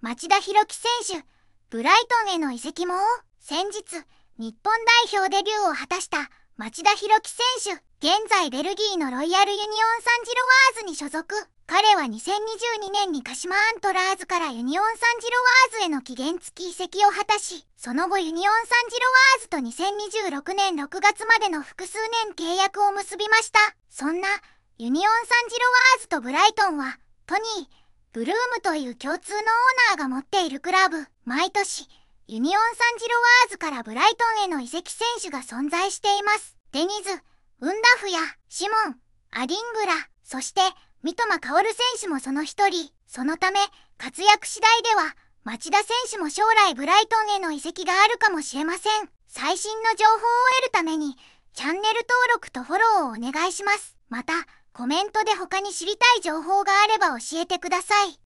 町田博樹選手、ブライトンへの移籍も、先日、日本代表デビューを果たした町田博樹選手、現在ベルギーのロイヤルユニオンサンジロワーズに所属。彼は2022年に鹿島アントラーズからユニオンサンジロワーズへの期限付き移籍を果たし、その後ユニオンサンジロワーズと2026年6月までの複数年契約を結びました。そんな、ユニオンサンジロワーズとブライトンは、トニー、ブルームという共通のオーナーが持っているクラブ毎年ユニオン・サンジロワーズからブライトンへの移籍選手が存在していますデニズ・ウンダフやシモン・アディングラそして三笘薫選手もその一人そのため活躍次第では町田選手も将来ブライトンへの移籍があるかもしれません最新の情報を得るためにチャンネル登録とフォローをお願いしますまたコメントで他に知りたい情報があれば教えてください。